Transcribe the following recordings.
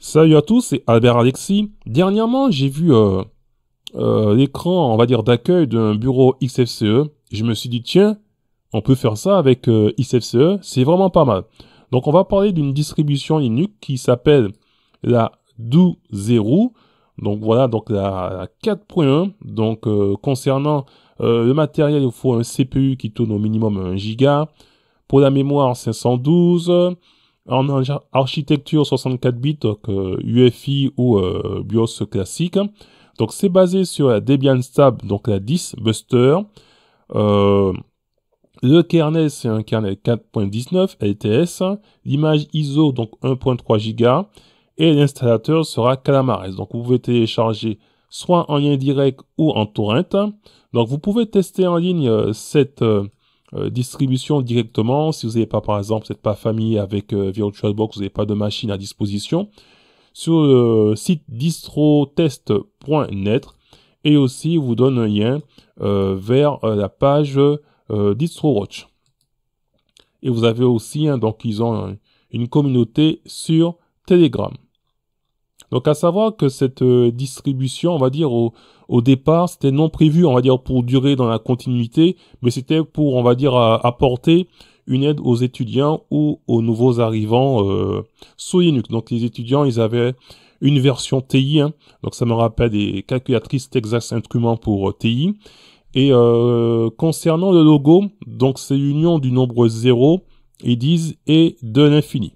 Salut à tous, c'est Albert Alexis. Dernièrement, j'ai vu euh, euh, l'écran, on va dire, d'accueil d'un bureau XFCE. Je me suis dit, tiens, on peut faire ça avec euh, XFCE, c'est vraiment pas mal. Donc, on va parler d'une distribution Linux qui s'appelle la 12.0. Donc voilà, donc la, 4.1. Donc concernant le matériel, il faut un CPU qui tourne au minimum 1 giga. Pour la mémoire, 512 en architecture 64 bits, donc euh, UFI ou euh, BIOS classique. Donc c'est basé sur la Debian Stable, donc la 10 Buster. Euh, le kernel, c'est un kernel 4.19 LTS. L'image ISO, donc 1.3 Go. Et l'installateur sera Calamares. Donc vous pouvez télécharger soit en lien direct ou en torrent. Donc vous pouvez tester en ligne euh, cette euh, euh, distribution directement. Si vous n'avez pas, par exemple, vous n'êtes pas familier avec euh, VirtualBox, vous n'avez pas de machine à disposition, sur le euh, site distrotest.net et aussi vous donne un lien vers la page DistroWatch. Et vous avez aussi, hein, donc ils ont une communauté sur Telegram. Donc à savoir que cette euh, distribution, on va dire au, départ, c'était non prévu, on va dire pour durer dans la continuité, mais c'était pour, on va dire, euh, apporter une aide aux étudiants ou aux nouveaux arrivants euh, sous Linux. Donc les étudiants, ils avaient une version TI, hein, donc ça me rappelle des calculatrices Texas Instruments pour euh, TI. Et concernant le logo, donc c'est l'union du nombre 0, ils disent, et de l'infini.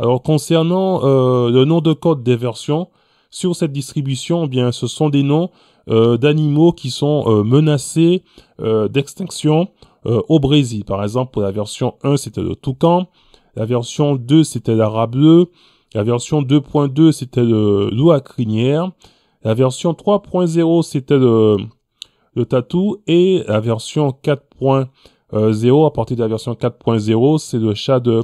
Alors concernant euh, le nom de code des versions, sur cette distribution, eh bien ce sont des noms euh, d'animaux qui sont euh, menacés d'extinction au Brésil. Par exemple, pour la version 1, c'était le toucan, la version 2, c'était l'arabe bleu, la version 2.2, c'était le loup crinière, la version 3.0, c'était le, le tatou, et la version 4.0, à partir de la version 4.0, c'est le chat de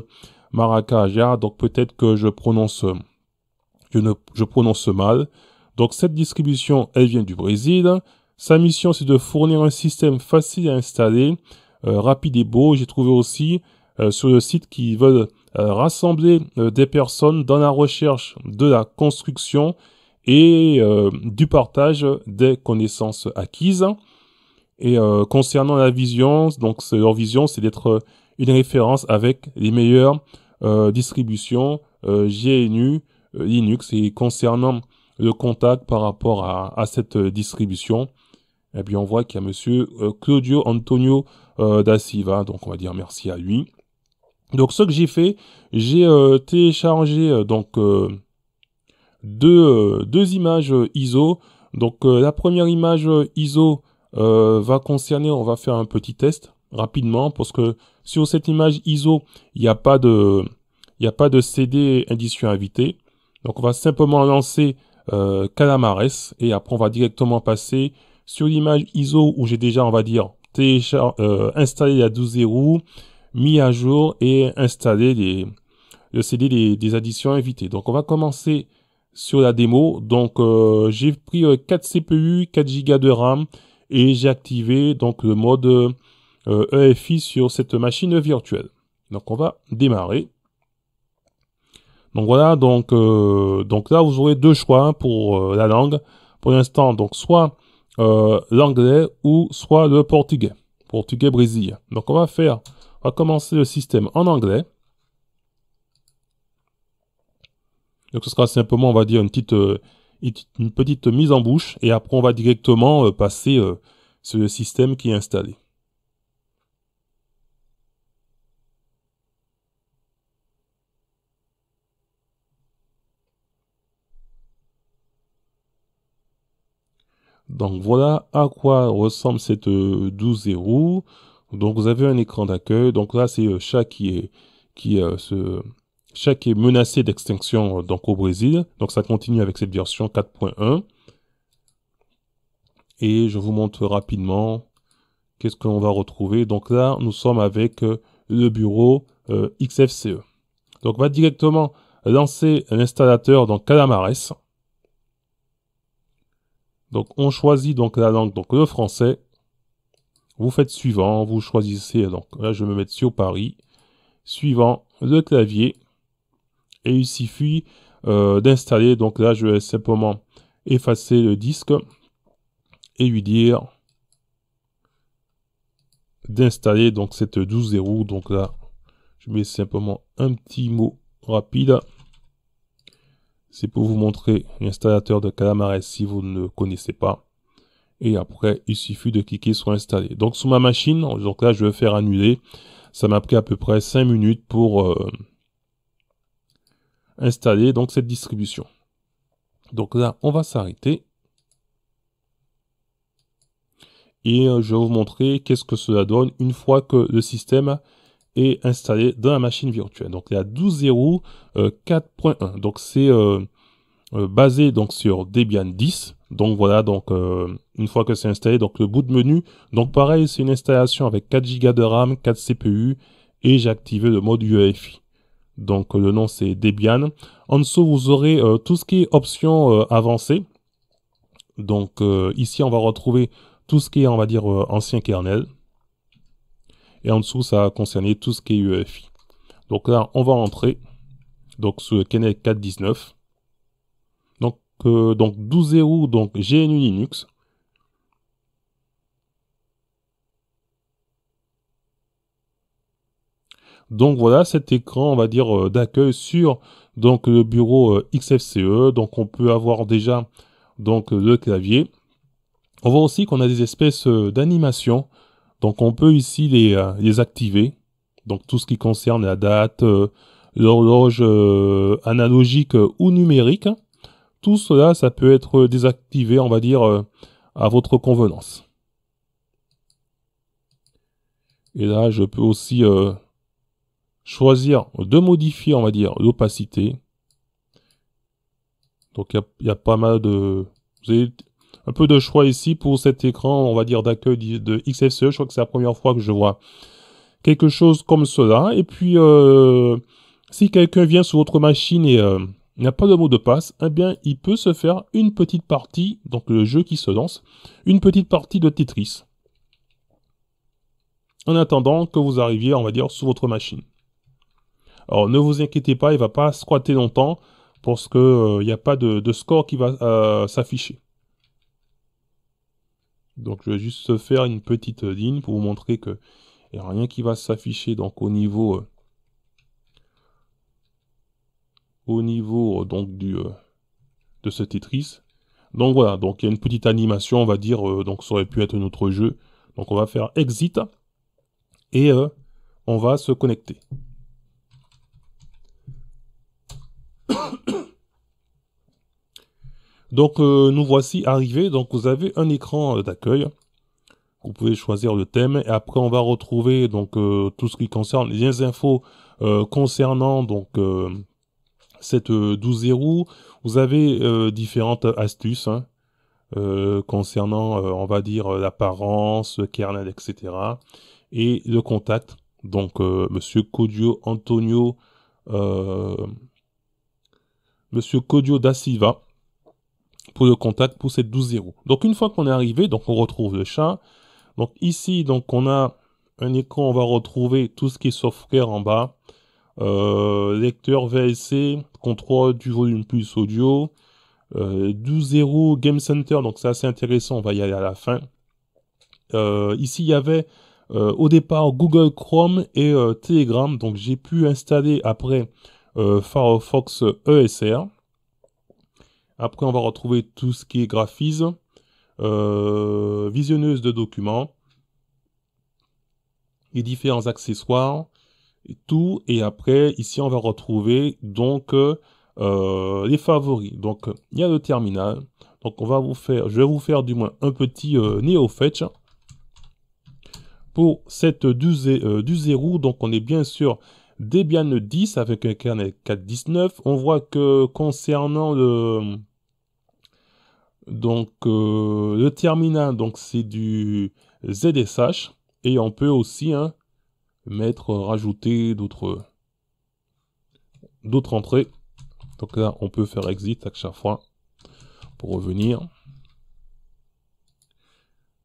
Maracaja, ah, donc peut-être que je prononce, je, je prononce mal. Donc cette distribution, elle vient du Brésil. Sa mission, c'est de fournir un système facile à installer, euh, rapide et beau. J'ai trouvé aussi euh, sur le site qu'ils veulent euh, rassembler des personnes dans la recherche de la construction et du partage des connaissances acquises. Et concernant la vision, donc leur vision, c'est d'être une référence avec les meilleurs euh, distribution euh, GNU euh, Linux. Et concernant le contact par rapport à, cette distribution, eh bien, on voit qu'il y a monsieur Claudio Antonio da Donc, on va dire merci à lui. Donc, ce que j'ai fait, j'ai téléchargé donc deux, deux images ISO. Donc, la première image ISO va concerner, on va faire un petit test rapidement parce que sur cette image ISO, il n'y a pas de, il n'y a pas de CD addition invité. Donc on va simplement lancer euh, Calamares et après on va directement passer sur l'image ISO où j'ai déjà, on va dire, euh, installé la 0 mis à jour et installé les, le CD des, des, additions invitées. Donc on va commencer sur la démo. Donc euh, j'ai pris 4 CPU, 4 Go de RAM et j'ai activé donc le mode EFI euh, e sur cette machine virtuelle. Donc on va démarrer. Donc voilà, donc, euh, donc là vous aurez deux choix hein, pour euh, la langue. Pour l'instant, donc soit l'anglais ou soit le portugais. Portugais Brésil. Donc on va faire, on va commencer le système en anglais. Donc ce sera simplement, on va dire, une petite, une petite mise en bouche. Et après on va directement passer ce système qui est installé. Donc voilà à quoi ressemble cette 12.0. Euh, donc vous avez un écran d'accueil. Donc là c'est euh, chat qui est qui euh, chat qui est menacé d'extinction donc au Brésil. Donc ça continue avec cette version 4.1. Et je vous montre rapidement qu'est-ce qu'on va retrouver. Donc là nous sommes avec le bureau XFCE. Donc on va directement lancer l'installateur dans Calamares. Donc on choisit donc la langue, donc le français. Vous faites suivant, vous choisissez, donc là je vais me mettre sur Paris. Suivant, le clavier. Et il suffit euh, d'installer, donc là je vais simplement effacer le disque et lui dire d'installer donc cette 0 Donc là, je mets simplement un petit mot rapide. C'est pour vous montrer l'installateur de Calamares si vous ne connaissez pas. Et après, il suffit de cliquer sur installer. Donc sur ma machine, donc là je vais faire annuler. Ça m'a pris à peu près 5 minutes pour euh, installer donc cette distribution. Donc là, on va s'arrêter. Et euh, je vais vous montrer qu'est-ce que cela donne une fois que le système installé dans la machine virtuelle. Donc la 12.0.4.1. Euh, donc c'est euh, euh, basé donc sur Debian 10. Donc voilà, donc une fois que c'est installé, donc le bout de menu. Donc pareil, c'est une installation avec 4 Go de RAM, 4 CPU et j'ai activé le mode UEFI. Donc le nom c'est Debian. En dessous, vous aurez tout ce qui est options avancées. Donc ici, on va retrouver tout ce qui est, on va dire, ancien kernel et en dessous ça a concerné tout ce qui est UEFI. Donc là on va rentrer donc sur Kernel 4.19. Donc euh, donc donc 12.0 donc GNU Linux. Donc voilà cet écran, on va dire, euh, d'accueil sur donc le bureau euh, XFCE. Donc on peut avoir déjà donc le clavier. On voit aussi qu'on a des espèces d'animations donc on peut ici les, euh, les activer. Donc tout ce qui concerne la date, euh, l'horloge euh, analogique ou numérique. Tout cela, ça peut être désactivé, on va dire, à votre convenance. Et là, je peux aussi choisir de modifier, on va dire, l'opacité. Donc, il y, a pas mal de un peu de choix ici pour cet écran, on va dire, d'accueil de XFCE. E. Je crois que c'est la première fois que je vois quelque chose comme cela. Et puis, euh, si quelqu'un vient sur votre machine et euh, n'a pas de mot de passe, eh bien, il peut se faire une petite partie, donc le jeu qui se lance, une petite partie de Tetris. En attendant que vous arriviez, on va dire, sur votre machine. Alors, ne vous inquiétez pas, il ne va pas squatter longtemps parce qu'il euh, n'y a pas de, score qui va s'afficher. Donc je vais juste faire une petite ligne pour vous montrer que n'y a rien qui va s'afficher au niveau euh, au niveau euh, euh, de ce Tetris. Donc voilà, donc il y a une petite animation, on va dire donc ça aurait pu être notre jeu. Donc on va faire exit et on va se connecter. Donc euh, nous voici arrivés. Donc vous avez un écran euh, d'accueil. Vous pouvez choisir le thème et après on va retrouver donc euh, tout ce qui concerne les infos concernant donc cette 12 0 Vous avez différentes astuces hein, concernant on va dire l'apparence, kernel, etc. Et le contact. Donc Monsieur Codio Antonio, Monsieur Codio da Silva pour le contact pour cette 12 Donc une fois qu'on est arrivé, donc on retrouve le chat. Donc ici, donc on a un écran, on va retrouver tout ce qui est software en bas. Euh, lecteur VLC, contrôle du volume plus audio. Euh, 12.0 Game Center, donc c'est assez intéressant, on va y aller à la fin. Euh, ici, il y avait euh, au départ Google Chrome et Telegram, donc j'ai pu installer après Firefox ESR. Après, on va retrouver tout ce qui est graphisme, euh, visionneuse de documents, les différents accessoires, et tout. Et après, ici, on va retrouver donc euh, les favoris. Donc, il y a le terminal. Donc, on va vous faire, je vais vous faire du moins un petit euh, neo fetch pour cette du, zéro. Donc, on est bien sûr Debian 10 avec un kernel 4.19. On voit que concernant le donc euh, le terminal, donc c'est du ZSH et on peut aussi hein, mettre rajouter d'autres d'autres entrées. Donc là, on peut faire exit à chaque fois pour revenir.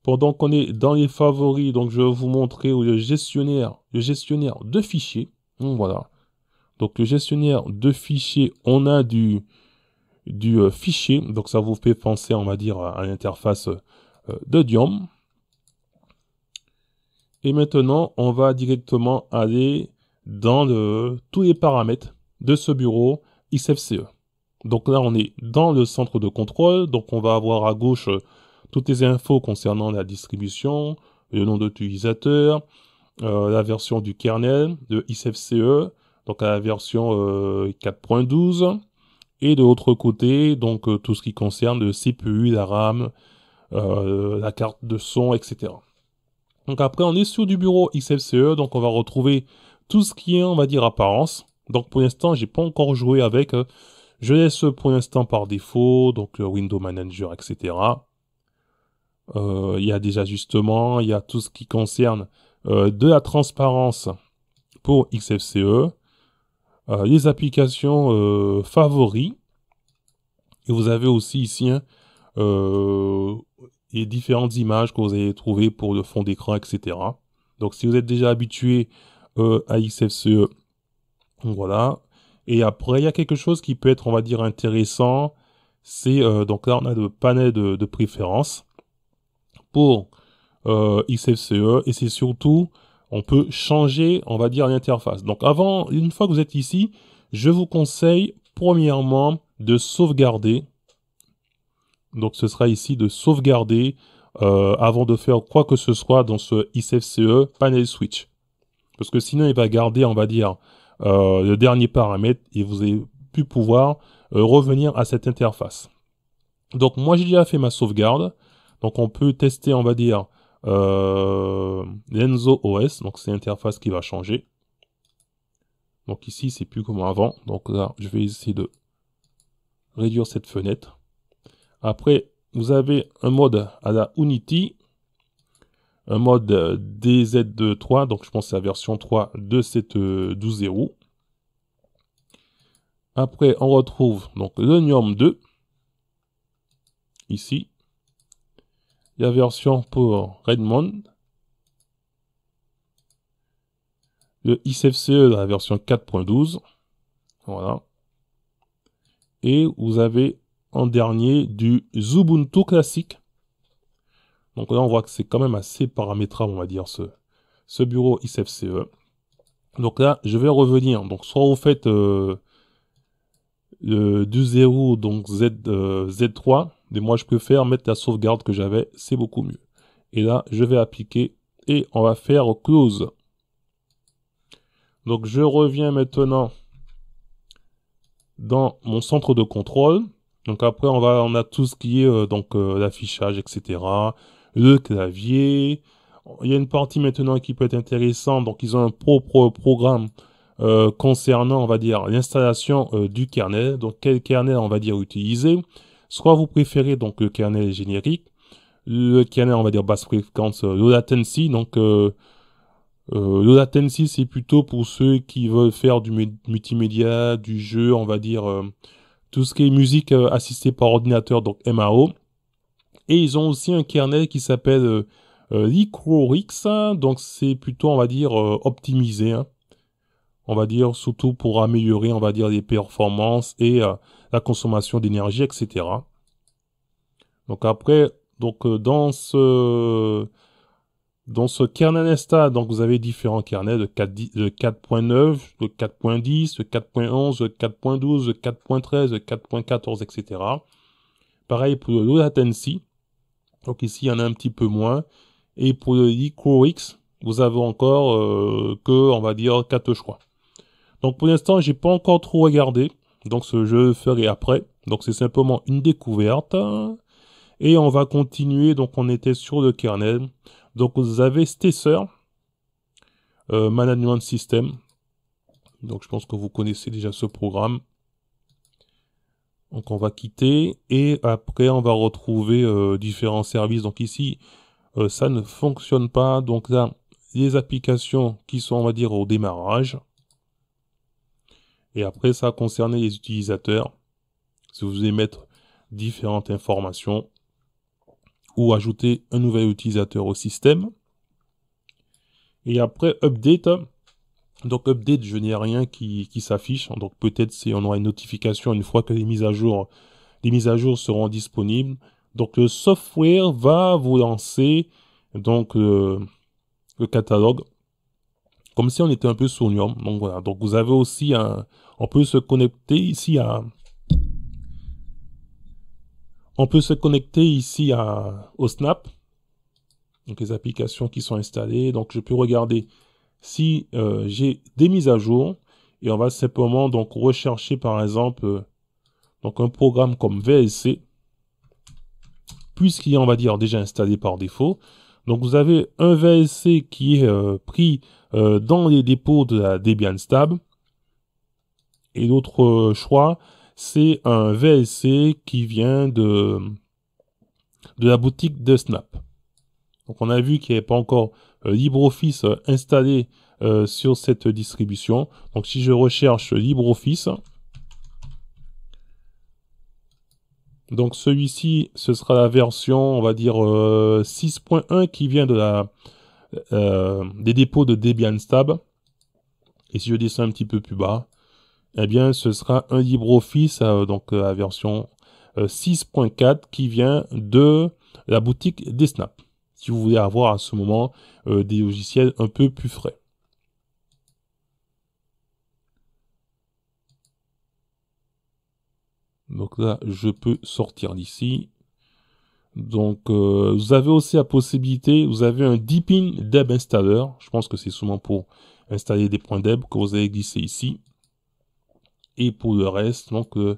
Pendant qu'on est dans les favoris, donc je vais vous montrer le gestionnaire, le gestionnaire de fichiers. Voilà. Donc le gestionnaire de fichiers, on a du, du euh, fichier. Donc ça vous fait penser, on va dire, à l'interface euh, de Diom. Et maintenant, on va directement aller dans le, tous les paramètres de ce bureau XFCE. Donc là, on est dans le centre de contrôle. Donc on va avoir à gauche euh, toutes les infos concernant la distribution, le nom d'utilisateur, euh, la version du kernel de XFCE, donc à la version 4.12. Euh, et de l'autre côté, donc euh, tout ce qui concerne le CPU, la RAM, la carte de son, etc. Donc après, on est sur du bureau XFCE, donc on va retrouver tout ce qui est, on va dire, apparence. Donc pour l'instant, j'ai pas encore joué avec. Je laisse pour l'instant par défaut, donc Window Manager, etc. Il y a des ajustements, il y a tout ce qui concerne euh, de la transparence pour XFCE, euh, les applications euh, favoris, et vous avez aussi ici les hein, différentes images que vous avez trouvées pour le fond d'écran, etc. Donc si vous êtes déjà habitué à XFCE, voilà. Et après, il y a quelque chose qui peut être, on va dire, intéressant. C'est, donc là, on a le panel de, de préférences. Pour XFCE euh, et c'est surtout on peut changer, on va dire, l'interface. Donc avant, une fois que vous êtes ici, je vous conseille premièrement de sauvegarder. Donc ce sera ici de sauvegarder euh, avant de faire quoi que ce soit dans ce XFCE panel switch. Parce que sinon il va garder, on va dire, euh, le dernier paramètre et vous avez pu pouvoir revenir à cette interface. Donc moi j'ai déjà fait ma sauvegarde. Donc on peut tester, on va dire, euh, Lenzo OS, donc c'est l'interface qui va changer. Donc ici, c'est plus comme avant. Donc là, je vais essayer de réduire cette fenêtre. Après, vous avez un mode à la Unity, un mode DZ3, donc je pense que la version 3 de cette 12.0. Euh, Après, on retrouve donc le 2, ici la version pour Redmond, le ICFCE dans la version 4.12, voilà, et vous avez en dernier du Zubuntu classique. Donc là, on voit que c'est quand même assez paramétrable, on va dire, ce, ce bureau ICFCE Donc là, je vais revenir. Donc soit vous faites euh, du le donc Z, euh, Z3, mais moi, je préfère mettre la sauvegarde que j'avais, c'est beaucoup mieux. Et là, je vais appliquer et on va faire close. Donc, je reviens maintenant dans mon centre de contrôle. Donc après, on, va, on a tout ce qui est euh, donc euh, l'affichage, etc. Le clavier. Il y a une partie maintenant qui peut être intéressante. Donc ils ont un propre programme euh, concernant, on va dire, l'installation du kernel. Donc quel kernel on va dire utiliser. Soit vous préférez donc le euh, kernel générique, le kernel on va dire basse fréquence, euh, low latency, donc euh, euh, low latency c'est plutôt pour ceux qui veulent faire du multimédia, du jeu, on va dire tout ce qui est musique assistée par ordinateur, donc MAO. Et ils ont aussi un kernel qui s'appelle euh, donc c'est plutôt on va dire optimisé. Hein on va dire, surtout pour améliorer, on va dire, les performances et euh, la consommation d'énergie, etc. Donc après, donc euh, dans ce dans ce kernel Nesta, donc vous avez différents kernels de 4.9, de 4.10, de 4.11, de 4.12, de 4.13, de 4.14, etc. Pareil pour le low latency. Donc ici, il y en a un petit peu moins. Et pour le X, vous avez encore euh, que, on va dire, 4 choix. Donc pour l'instant, j'ai pas encore trop regardé. Donc ce jeu ferai après. Donc c'est simplement une découverte. Et on va continuer. Donc on était sur le kernel. Donc vous avez Stesser, euh, Management System. Donc je pense que vous connaissez déjà ce programme. Donc on va quitter et après on va retrouver euh, différents services. Donc ici, euh, ça ne fonctionne pas. Donc là, les applications qui sont, on va dire, au démarrage. Et après, ça concernait les utilisateurs. Si vous voulez mettre différentes informations ou ajouter un nouvel utilisateur au système. Et après, update. Donc, update, je n'ai rien qui, s'affiche. Donc, peut-être on aura une notification une fois que les mises à jour, les mises à jour seront disponibles. Donc, le software va vous lancer donc euh, le catalogue comme si on était un peu Nium. Donc voilà. Donc vous avez aussi un, on peut se connecter ici à, on peut se connecter ici à, au Snap. Donc les applications qui sont installées. Donc je peux regarder si euh, j'ai des mises à jour et on va simplement donc rechercher par exemple euh, donc un programme comme VLC puisqu'il est on va dire déjà installé par défaut. Donc vous avez un VLC qui est euh, pris euh, dans les dépôts de la Debian Stab. Et l'autre euh, choix, c'est un VLC qui vient de, de la boutique de Snap. Donc on a vu qu'il n'y avait pas encore euh, LibreOffice installé sur cette distribution. Donc si je recherche LibreOffice, donc celui-ci, ce sera la version, on va dire 6.1 qui vient de la euh, des dépôts de Debian Stab. Et si je descends un petit peu plus bas, eh bien, ce sera un LibreOffice, euh, donc la euh, version 6.4 qui vient de la boutique des Snap. Si vous voulez avoir à ce moment des logiciels un peu plus frais. Donc là, je peux sortir d'ici. Donc euh, vous avez aussi la possibilité, vous avez un Deepin Deb Installer. Je pense que c'est souvent pour installer des points Deb que vous allez glisser ici. Et pour le reste, donc euh,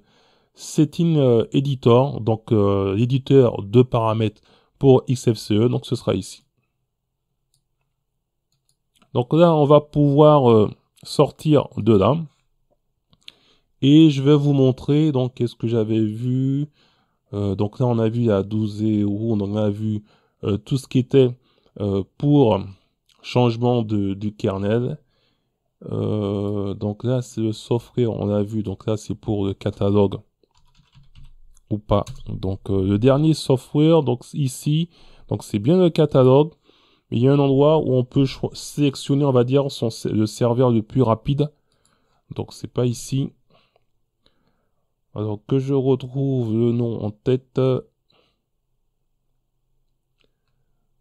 Setting Editor, euh, donc l'éditeur de paramètres pour XFCE, donc ce sera ici. Donc là, on va pouvoir sortir de là. Et je vais vous montrer, donc, qu'est-ce que j'avais vu euh, donc là, on a vu à 12 où on a vu euh, tout ce qui était euh, pour changement de, du kernel. donc là, c'est le software, on a vu. Donc là, c'est pour le catalogue ou pas. Donc le dernier software, donc ici, donc c'est bien le catalogue. il y a un endroit où on peut sélectionner, on va dire, son, le serveur le plus rapide. Donc c'est pas ici. Alors que je retrouve le nom en tête.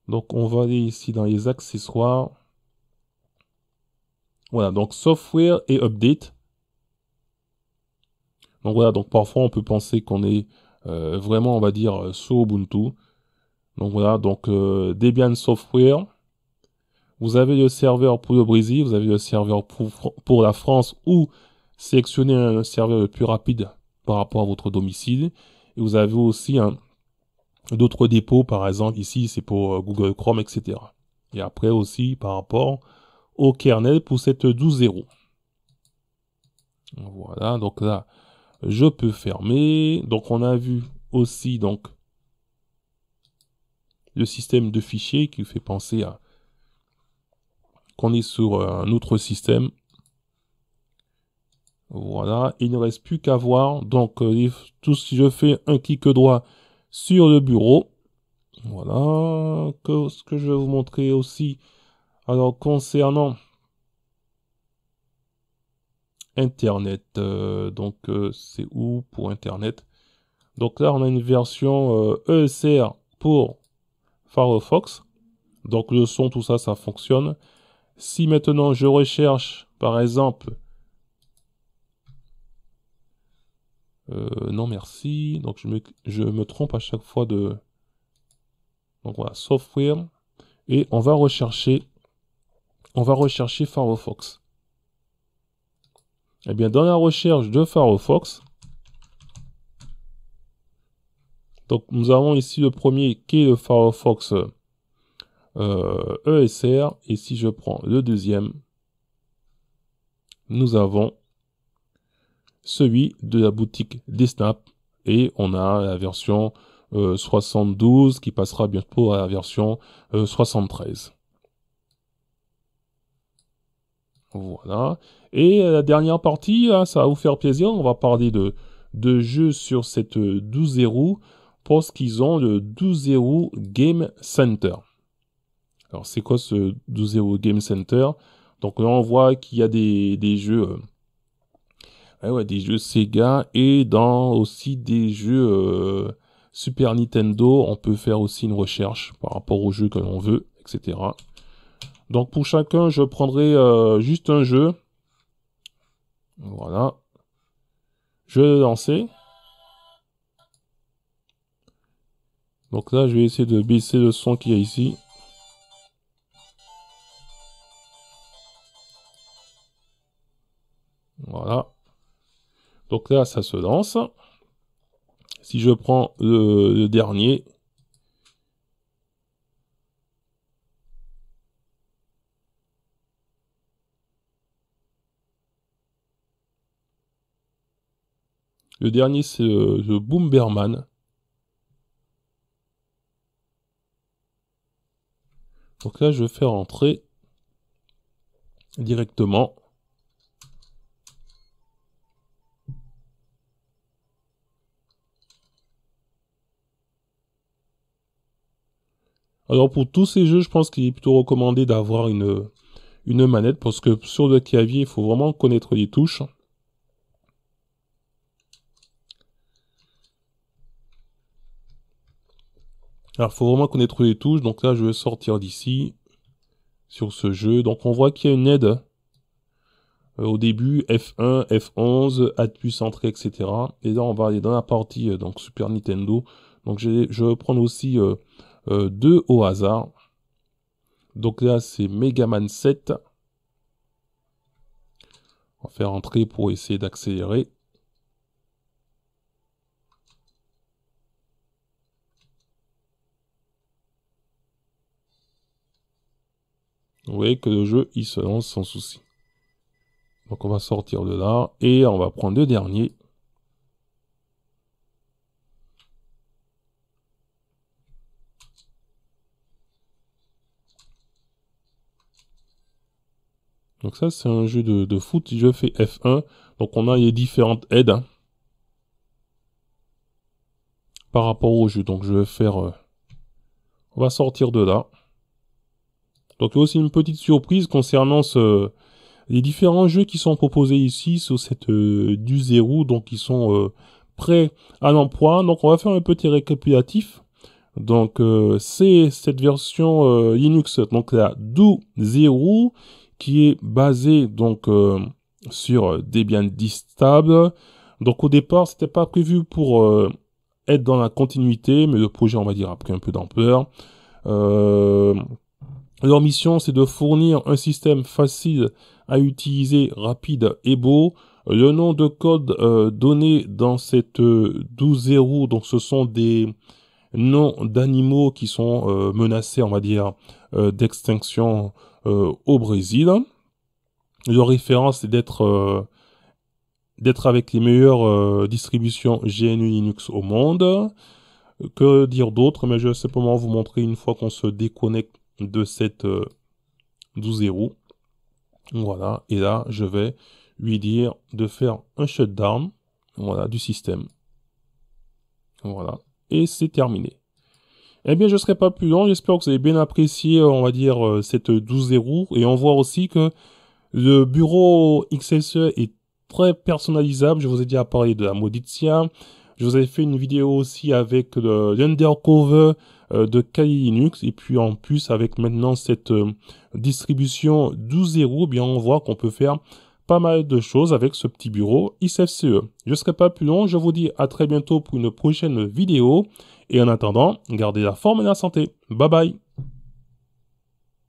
Donc on va aller ici dans les accessoires. Voilà, donc software et update. Donc voilà, donc parfois on peut penser qu'on est euh, vraiment, on va dire, sous Ubuntu. Donc voilà, donc euh, Debian Software. Vous avez le serveur pour le Brésil, vous avez le serveur pour, pour la France ou sélectionner un serveur le plus rapide par rapport à votre domicile. Et vous avez aussi un d'autres dépôts, par exemple ici c'est pour euh, Google Chrome, etc. Et après aussi par rapport au kernel pour cette 12.0. Voilà, donc là, je peux fermer. Donc on a vu aussi donc le système de fichiers qui fait penser à qu'on est sur euh, un autre système voilà, il ne reste plus qu'à voir. Donc, euh, tout si je fais un clic droit sur le bureau. Voilà, ce que je vais vous montrer aussi. Alors, concernant Internet, euh, donc euh, c'est où pour Internet Donc là, on a une version ECR e ESR pour Firefox. Donc le son, tout ça, ça fonctionne. Si maintenant je recherche, par exemple, Euh, non merci. Donc je me, trompe à chaque fois de... Donc voilà, software. Et on va rechercher... On va rechercher Firefox. Eh bien, dans la recherche de Firefox, donc nous avons ici le premier qui est le Firefox ESR. Euh, e Et si je prends le deuxième, nous avons celui de la boutique snaps. et on a la version 72 euh, qui passera bientôt à la version 73. Euh, voilà. Et la dernière partie, hein, ça va vous faire plaisir, on va parler de, de jeux sur cette 12 euh, 12.0 parce qu'ils ont le 12 12.0 Game Center. Alors c'est quoi ce 12.0 Game Center Donc là on voit qu'il y a des, jeux... Eh ouais, des jeux Sega et dans aussi des jeux euh, Super Nintendo, on peut faire aussi une recherche par rapport aux jeux que l'on veut, etc. Donc pour chacun, je prendrai euh, juste un jeu. Voilà. Je vais le lancer. Donc là, je vais essayer de baisser le son qu'il y a ici. Voilà. Donc là, ça se lance. Si je prends le, dernier, Le dernier, c'est le, Boomerman. Boomberman. Donc là, je fais rentrer directement Alors pour tous ces jeux, je pense qu'il est plutôt recommandé d'avoir une, une manette parce que sur le clavier, il faut vraiment connaître les touches. Alors, il faut vraiment connaître les touches. Donc là, je vais sortir d'ici sur ce jeu. Donc, on voit qu'il y a une aide euh, au début, F1, F11, plus Entrée, etc. Et là, on va aller dans la partie euh, donc Super Nintendo. Donc, je vais prendre aussi euh, euh, Deux 2 au hasard. Donc là, c'est Megaman 7. On va faire entrer pour essayer d'accélérer. Vous voyez que le jeu, il se lance sans souci. Donc on va sortir de là et on va prendre le dernier. Donc ça, c'est un jeu de, foot. Je fais F1. Donc on a les différentes aides hein, par rapport au jeu. Donc je vais faire... Euh, on va sortir de là. Donc il y a aussi une petite surprise concernant les différents jeux qui sont proposés ici sur cette euh, du zéro. Donc ils sont euh, prêts à l'emploi. Donc on va faire un petit récapitulatif. Donc c'est cette version Linux, donc la zéro qui est basé donc euh, sur des biens distables. Donc au départ, c'était pas prévu pour euh, être dans la continuité, mais le projet, on va dire, a pris un peu d'ampleur. Euh, leur mission, c'est de fournir un système facile à utiliser, rapide et beau. Le nom de code donné dans cette 12 donc ce sont des noms d'animaux qui sont menacés, on va dire, d'extinction euh, au Brésil. Leur référence, c'est d'être euh, d'être avec les meilleures euh, distributions GNU Linux au monde. Que dire d'autre Mais je vais simplement vous montrer une fois qu'on se déconnecte de cette 12.0. Voilà, et là, je vais lui dire de faire un shutdown voilà, du système. Voilà, et c'est terminé. Eh bien, je serai pas plus long. J'espère que vous avez bien apprécié, euh, on va dire, euh, cette 12-0. Et on voit aussi que le bureau XSE est très personnalisable. Je vous ai déjà parlé de la Moditia. Je vous ai fait une vidéo aussi avec l'undercover euh, de Kali Linux. Et puis, en plus, avec maintenant cette distribution 12.0, eh bien, on voit qu'on peut faire pas mal de choses avec ce petit bureau XFCE. Je serai pas plus long. Je vous dis à très bientôt pour une prochaine vidéo. Et en attendant, gardez la forme et la santé. Bye bye